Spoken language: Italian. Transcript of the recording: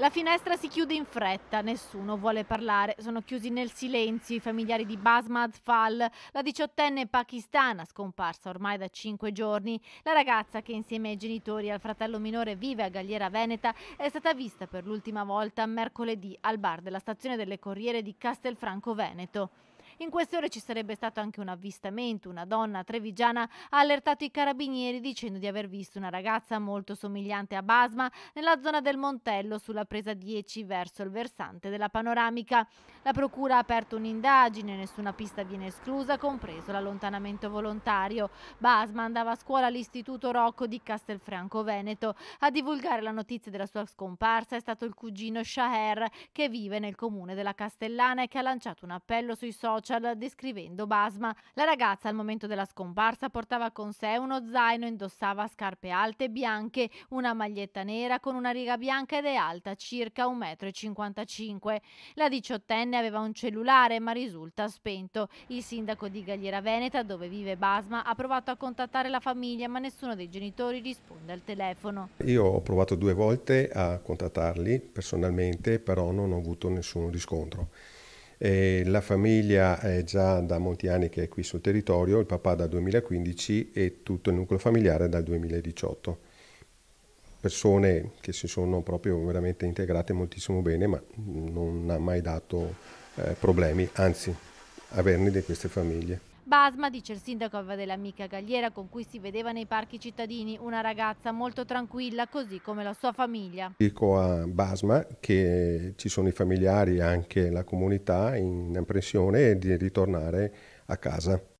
La finestra si chiude in fretta, nessuno vuole parlare, sono chiusi nel silenzio i familiari di Basmad Fall, la diciottenne pakistana scomparsa ormai da cinque giorni. La ragazza che insieme ai genitori e al fratello minore vive a Galliera Veneta è stata vista per l'ultima volta mercoledì al bar della stazione delle Corriere di Castelfranco Veneto. In queste ore ci sarebbe stato anche un avvistamento. Una donna trevigiana ha allertato i carabinieri dicendo di aver visto una ragazza molto somigliante a Basma nella zona del Montello sulla presa 10 verso il versante della panoramica. La procura ha aperto un'indagine, nessuna pista viene esclusa, compreso l'allontanamento volontario. Basma andava a scuola all'Istituto Rocco di Castelfranco Veneto. A divulgare la notizia della sua scomparsa è stato il cugino Shaher che vive nel comune della Castellana e che ha lanciato un appello sui social social descrivendo Basma. La ragazza al momento della scomparsa portava con sé uno zaino, indossava scarpe alte bianche, una maglietta nera con una riga bianca ed è alta circa 1,55 m. La diciottenne aveva un cellulare ma risulta spento. Il sindaco di Galliera Veneta, dove vive Basma, ha provato a contattare la famiglia ma nessuno dei genitori risponde al telefono. Io ho provato due volte a contattarli personalmente, però non ho avuto nessun riscontro. Eh, la famiglia è già da molti anni che è qui sul territorio, il papà dal 2015 e tutto il nucleo familiare dal 2018. Persone che si sono proprio veramente integrate moltissimo bene, ma non ha mai dato eh, problemi, anzi averne di queste famiglie. Basma, dice il sindaco, aveva dell'amica Gagliera con cui si vedeva nei parchi cittadini, una ragazza molto tranquilla, così come la sua famiglia. Dico a Basma che ci sono i familiari e anche la comunità in apprensione di ritornare a casa.